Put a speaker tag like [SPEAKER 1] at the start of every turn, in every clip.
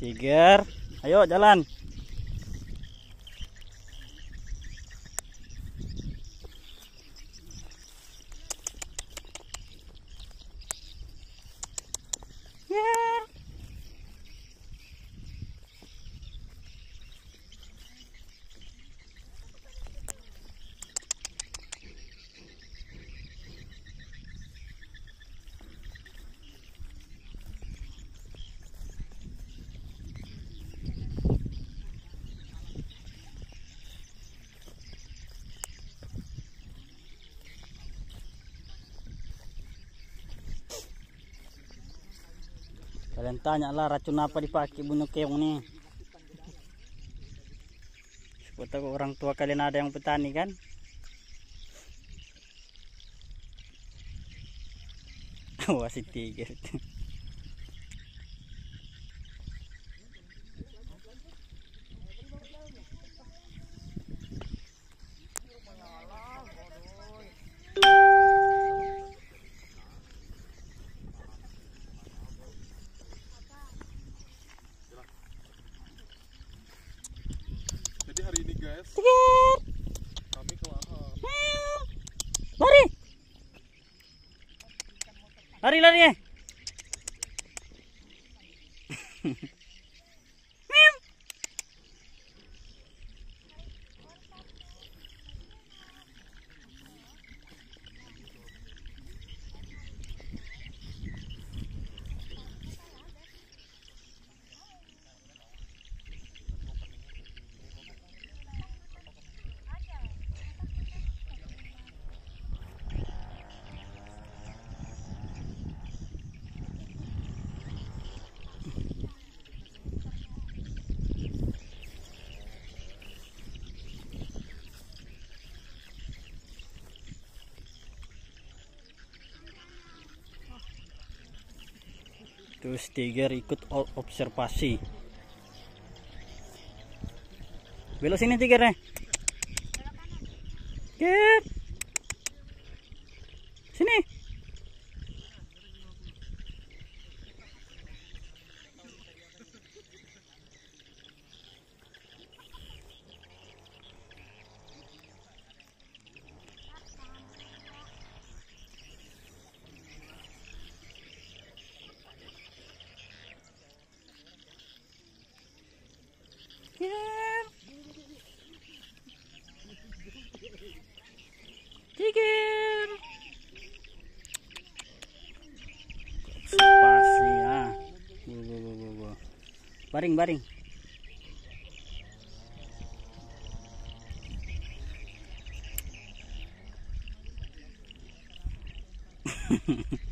[SPEAKER 1] Tiger. Ayo jalan. Kalian lah racun apa dipakai bunuh keong nih. seperti orang tua kalian ada yang petani kan? Wah, si tiger. Ceker. Kami Lari. Lari lari ya. terus Tiger ikut observasi belok sini Tiger nih eh. Tiger sini Kikir. Kikir. Pasti ya. Ah. Bu, bu, bu, bu, Baring, baring. Hehehe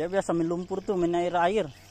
[SPEAKER 1] dia biasa melumpur tuh menair air